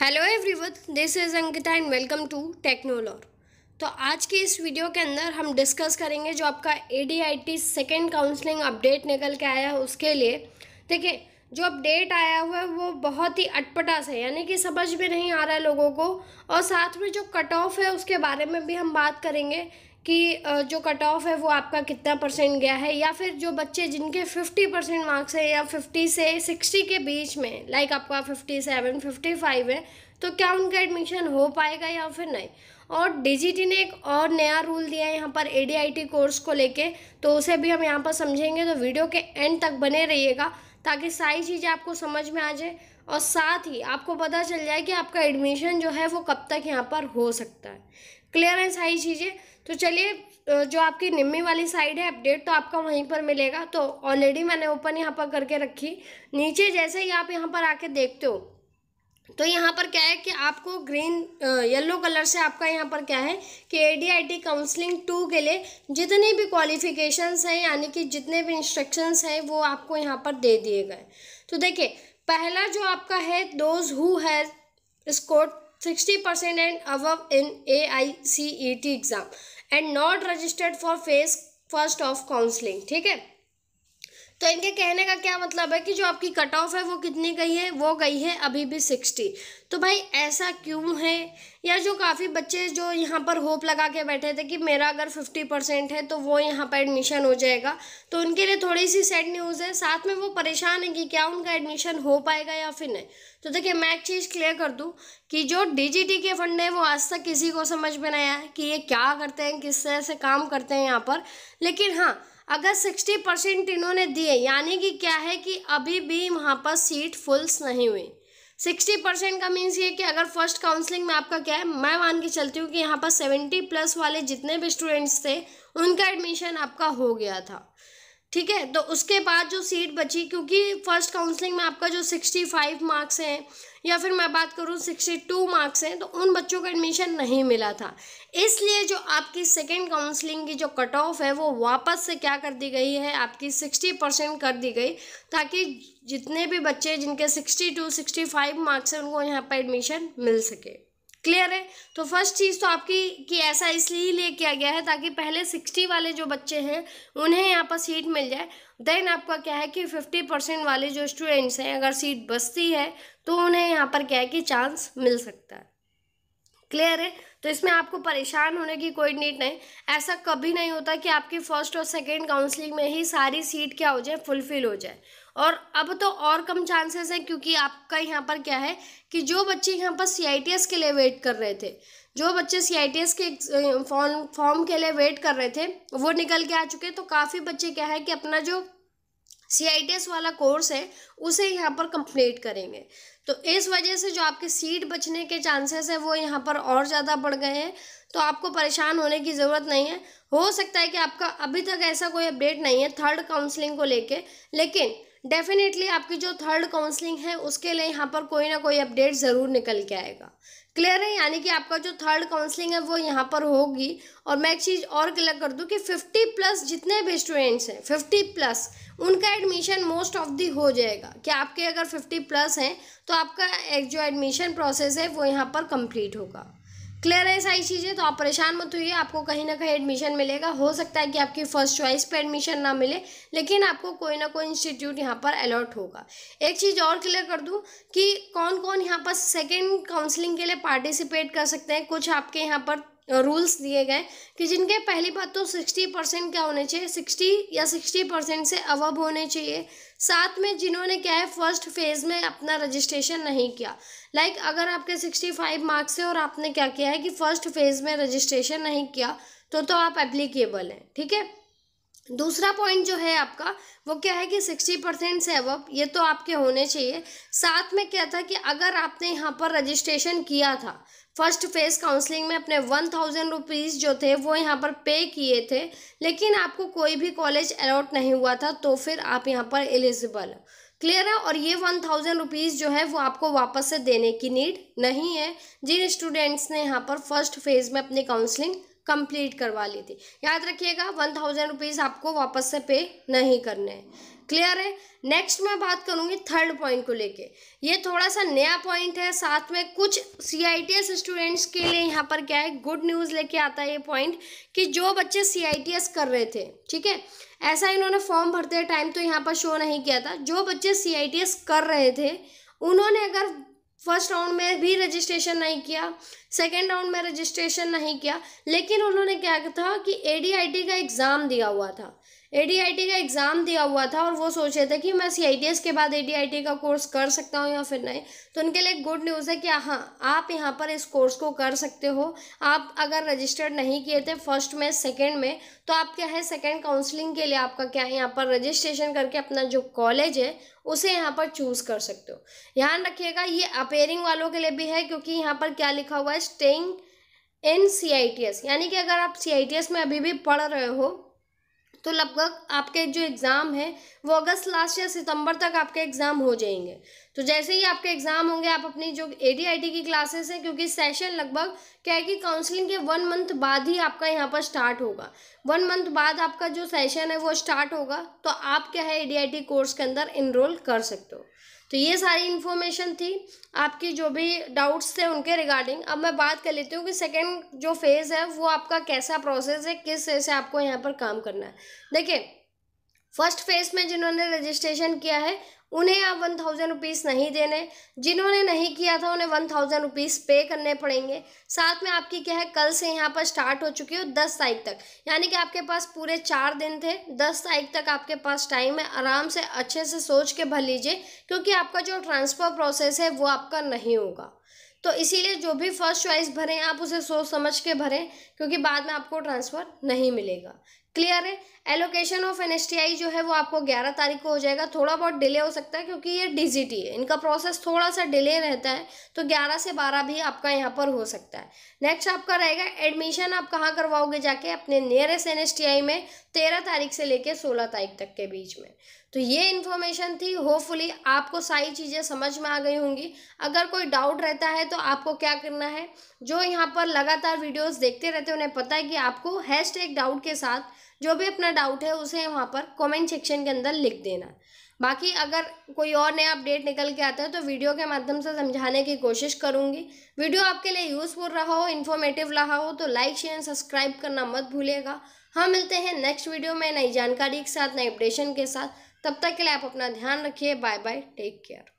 hello everyone this is Ankita and welcome to टेक्नोलॉर तो आज के इस वीडियो के अंदर हम डिस्कस करेंगे जो आपका A D I T second counselling update निकल के आया है उसके लिए देखिए जो अपडेट आया हुआ है वो बहुत ही अटपटा से यानी कि समझ में नहीं आ रहा है लोगों को और साथ में जो कट ऑफ है उसके बारे में भी हम बात करेंगे कि जो कट ऑफ है वो आपका कितना परसेंट गया है या फिर जो बच्चे जिनके फिफ्टी परसेंट मार्क्स है या फिफ्टी से सिक्सटी के बीच में लाइक आपका फिफ्टी सेवन फिफ्टी फाइव है तो क्या उनका एडमिशन हो पाएगा या फिर नहीं और डीजीटी ने एक और नया रूल दिया है यहाँ पर एडीआईटी कोर्स को लेके तो उसे भी हम यहाँ पर समझेंगे तो वीडियो के एंड तक बने रहिएगा ताकि सारी चीज़ें आपको समझ में आ जाए और साथ ही आपको पता चल जाए कि आपका एडमिशन जो है वो कब तक यहाँ पर हो सकता है क्लियर है सारी चीज़ें तो चलिए जो आपकी निम्मी वाली साइड है अपडेट तो आपका वहीं पर मिलेगा तो ऑलरेडी मैंने ओपन यहाँ पर करके रखी नीचे जैसे ही आप यहाँ पर आके देखते हो तो यहाँ पर क्या है कि आपको ग्रीन येलो कलर से आपका यहाँ पर क्या है कि एडीआईटी काउंसलिंग टू के लिए जितने भी क्वालिफिकेशंस हैं यानी कि जितने भी इंस्ट्रक्शंस हैं वो आपको यहाँ पर दे दिए गए तो देखिए पहला जो आपका है दोज हु है score sixty percent and above in A I C E T exam and not registered for phase first of counselling ठीक है तो इनके कहने का क्या मतलब है कि जो आपकी कट ऑफ है वो कितनी गई है वो गई है अभी भी सिक्सटी तो भाई ऐसा क्यों है या जो काफ़ी बच्चे जो यहाँ पर होप लगा के बैठे थे कि मेरा अगर फिफ्टी परसेंट है तो वो यहाँ पर एडमिशन हो जाएगा तो उनके लिए थोड़ी सी सैड न्यूज़ है साथ में वो परेशान है कि क्या उनका एडमिशन हो पाएगा या फिर नहीं तो देखिए मैं एक चीज़ क्लियर कर दूँ कि जो डी के फंड है वो आज तक किसी को समझ में नहीं आया कि ये क्या करते हैं किस तरह से काम करते हैं यहाँ पर लेकिन हाँ अगर सिक्सटी परसेंट इन्होंने दिए यानी कि क्या है कि अभी भी वहाँ पर सीट फुल्स नहीं हुई सिक्सटी परसेंट का मीन्स ये कि अगर फर्स्ट काउंसलिंग में आपका क्या है मैं मान के चलती हूँ कि यहाँ पर सेवेंटी प्लस वाले जितने भी स्टूडेंट्स थे उनका एडमिशन आपका हो गया था ठीक है तो उसके बाद जो सीट बची क्योंकि फ़र्स्ट काउंसलिंग में आपका जो सिक्सटी फाइव मार्क्स हैं या फिर मैं बात करूँ सिक्सटी टू मार्क्स हैं तो उन बच्चों का एडमिशन नहीं मिला था इसलिए जो आपकी सेकेंड काउंसलिंग की जो कट ऑफ है वो वापस से क्या कर दी गई है आपकी सिक्सटी परसेंट कर दी गई ताकि जितने भी बच्चे जिनके sixty to sixty five marks हैं उनको यहाँ पर एडमिशन मिल सके क्लियर है तो फर्स्ट चीज़ तो आपकी कि ऐसा इसलिए ले किया गया है ताकि पहले सिक्सटी वाले जो बच्चे हैं उन्हें यहाँ पर सीट मिल जाए देन आपका क्या है कि फिफ्टी परसेंट वाले जो स्टूडेंट्स हैं अगर सीट बचती है तो उन्हें यहाँ पर क्या है कि चांस मिल सकता है क्लियर है तो इसमें आपको परेशान होने की कोई नीड नहीं ऐसा कभी नहीं होता कि आपकी फर्स्ट और सेकेंड काउंसलिंग में ही सारी सीट क्या हो जाए फुलफिल हो जाए और अब तो और कम चांसेस हैं क्योंकि आपका यहाँ पर क्या है कि जो बच्चे यहाँ पर सी के लिए वेट कर रहे थे जो बच्चे सी के फॉर्म फॉर्म के लिए वेट कर रहे थे वो निकल के आ चुके तो काफ़ी बच्चे क्या है कि अपना जो सी आई टी एस वाला कोर्स है उसे यहाँ पर कंप्लीट करेंगे तो इस वजह से जो आपके सीट बचने के चांसेस है वो यहाँ पर और ज़्यादा बढ़ गए हैं तो आपको परेशान होने की ज़रूरत नहीं है हो सकता है कि आपका अभी तक ऐसा कोई अपडेट नहीं है थर्ड काउंसलिंग को लेके लेकिन डेफिनेटली आपकी जो थर्ड काउंसलिंग है उसके लिए यहाँ पर कोई ना कोई अपडेट ज़रूर निकल के आएगा क्लियर है यानी कि आपका जो थर्ड काउंसलिंग है वो यहाँ पर होगी और मैं एक चीज़ और क्लियर कर दूँ कि फिफ्टी प्लस जितने भी स्टूडेंट्स हैं फिफ्टी प्लस उनका एडमिशन मोस्ट ऑफ दी हो जाएगा कि आपके अगर फिफ्टी प्लस हैं तो आपका एक जो एडमिशन प्रोसेस है वो यहाँ पर कम्प्लीट होगा क्लियर है सारी चीज़ें तो आप परेशान मत होइए आपको कहीं ना कहीं एडमिशन मिलेगा हो सकता है कि आपकी फर्स्ट चॉइस पे एडमिशन ना मिले लेकिन आपको कोई ना कोई इंस्टीट्यूट यहाँ पर अलॉट होगा एक चीज़ और क्लियर कर दूँ कि कौन कौन यहाँ पर सेकेंड काउंसलिंग के लिए पार्टिसिपेट कर सकते हैं कुछ आपके यहाँ पर रूल्स दिए गए कि जिनके पहली बात तो सिक्सटी परसेंट क्या होने चाहिए सिक्सटी या सिक्सटी परसेंट से अवब होने चाहिए साथ में जिन्होंने क्या है फर्स्ट फेज़ में अपना रजिस्ट्रेशन नहीं किया लाइक like, अगर आपके सिक्सटी फाइव मार्क्स है और आपने क्या किया है कि फ़र्स्ट फेज़ में रजिस्ट्रेशन नहीं किया तो तो आप एप्लीकेबल हैं ठीक है दूसरा पॉइंट जो है आपका वो क्या है कि सिक्सटी परसेंट से अवब ये तो आपके होने चाहिए साथ में क्या था कि अगर आपने यहाँ पर रजिस्ट्रेशन किया था फर्स्ट फेज काउंसलिंग में अपने वन थाउजेंड रुपीज़ जो थे वो यहाँ पर पे किए थे लेकिन आपको कोई भी कॉलेज अलाउट नहीं हुआ था तो फिर आप यहाँ पर एलिजिबल क्लियर है और ये वन थाउजेंड रुपीज़ जो है वो आपको वापस से देने की नीड नहीं है जिन स्टूडेंट्स ने यहाँ पर फर्स्ट फेज़ में अपनी काउंसलिंग कंप्लीट करवा ली थी याद रखिएगा वन थाउजेंड रुपीज़ आपको वापस से पे नहीं करने हैं क्लियर है नेक्स्ट मैं बात करूंगी थर्ड पॉइंट को लेके ये थोड़ा सा नया पॉइंट है साथ में कुछ C I T S students के लिए यहाँ पर क्या है गुड न्यूज़ लेके आता है ये पॉइंट कि जो बच्चे सी आई टी एस कर रहे थे ठीक है ऐसा इन्होंने फॉर्म भरते टाइम तो यहाँ पर शो नहीं किया था जो बच्चे सी आई टी एस कर रहे थे उन्होंने अगर फर्स्ट राउंड में भी रजिस्ट्रेशन नहीं किया सेकेंड राउंड में रजिस्ट्रेशन नहीं किया लेकिन उन्होंने क्या था कि ए का एग्ज़ाम दिया हुआ था ए का एग्ज़ाम दिया हुआ था और वो सोचे थे कि मैं सी के बाद ए का कोर्स कर सकता हूँ या फिर नहीं तो उनके लिए गुड न्यूज़ है कि हाँ आप यहाँ पर इस कोर्स को कर सकते हो आप अगर रजिस्टर्ड नहीं किए थे फर्स्ट में सेकेंड में तो आप क्या है सेकेंड काउंसलिंग के लिए आपका क्या है यहाँ पर रजिस्ट्रेशन करके अपना जो कॉलेज है उसे यहाँ पर चूज़ कर सकते हो ध्यान रखिएगा ये अपेयरिंग वालों के लिए भी है क्योंकि यहाँ पर क्या लिखा हुआ है स्टेइंग इन सी यानी कि अगर आप सी में अभी भी पढ़ रहे हो तो लगभग आपके जो एग्ज़ाम है वो अगस्त लास्ट या सितंबर तक आपके एग्ज़ाम हो जाएंगे तो जैसे ही आपके एग्ज़ाम होंगे आप अपनी जो ए की क्लासेस हैं क्योंकि सेशन लगभग क्या है कि काउंसलिंग के वन मंथ बाद ही आपका यहाँ पर स्टार्ट होगा वन मंथ बाद आपका जो सेशन है वो स्टार्ट होगा तो आप क्या है ए कोर्स के अंदर इनरोल कर सकते हो तो ये सारी इन्फॉर्मेशन थी आपकी जो भी डाउट्स थे उनके रिगार्डिंग अब मैं बात कर लेती हूँ कि सेकेंड जो फेज़ है वो आपका कैसा प्रोसेस है किस से आपको यहाँ पर काम करना है देखिए फर्स्ट फेज में जिन्होंने रजिस्ट्रेशन किया है उन्हें आप वन थाउजेंड रुपीज़ नहीं देने जिन्होंने नहीं किया था उन्हें वन थाउजेंड रुपीज़ पे करने पड़ेंगे साथ में आपकी क्या है कल से यहाँ पर स्टार्ट हो चुकी हो दस तारीख तक यानी कि आपके पास पूरे चार दिन थे दस तारीख तक आपके पास टाइम है आराम से अच्छे से सोच के भर लीजिए क्योंकि आपका जो ट्रांसफ़र प्रोसेस है वो आपका नहीं होगा तो इसीलिए जो भी फर्स्ट चॉइस भरें आप उसे सोच समझ के भरें क्योंकि बाद में आपको ट्रांसफ़र नहीं मिलेगा क्लियर है एलोकेशन ऑफ एन जो है वो आपको ग्यारह तारीख को हो जाएगा थोड़ा बहुत डिले हो सकता है क्योंकि ये डिजिटी है इनका प्रोसेस थोड़ा सा डिले रहता है तो ग्यारह से बारह भी आपका यहाँ पर हो सकता है नेक्स्ट आपका रहेगा एडमिशन आप कहाँ करवाओगे जाके अपने नियरेस्ट एन में तेरह तारीख से लेकर सोलह तारीख तक के बीच में तो ये इन्फॉर्मेशन थी होपफुली आपको सारी चीज़ें समझ में आ गई होंगी अगर कोई डाउट रहता है तो आपको क्या करना है जो यहाँ पर लगातार वीडियोज़ देखते रहते हैं उन्हें पता है कि आपको हैश डाउट के साथ जो भी अपना डाउट है उसे वहाँ पर कमेंट सेक्शन के अंदर लिख देना बाकी अगर कोई और नया अपडेट निकल के आता है तो वीडियो के माध्यम से समझाने की कोशिश करूँगी वीडियो आपके लिए यूज़फुल रहा हो इन्फॉर्मेटिव रहा हो तो लाइक शेयर सब्सक्राइब करना मत भूलेगा हाँ मिलते हैं नेक्स्ट वीडियो में नई जानकारी के साथ नए अपडेशन के साथ तब तक के लिए आप अपना ध्यान रखिए बाय बाय टेक केयर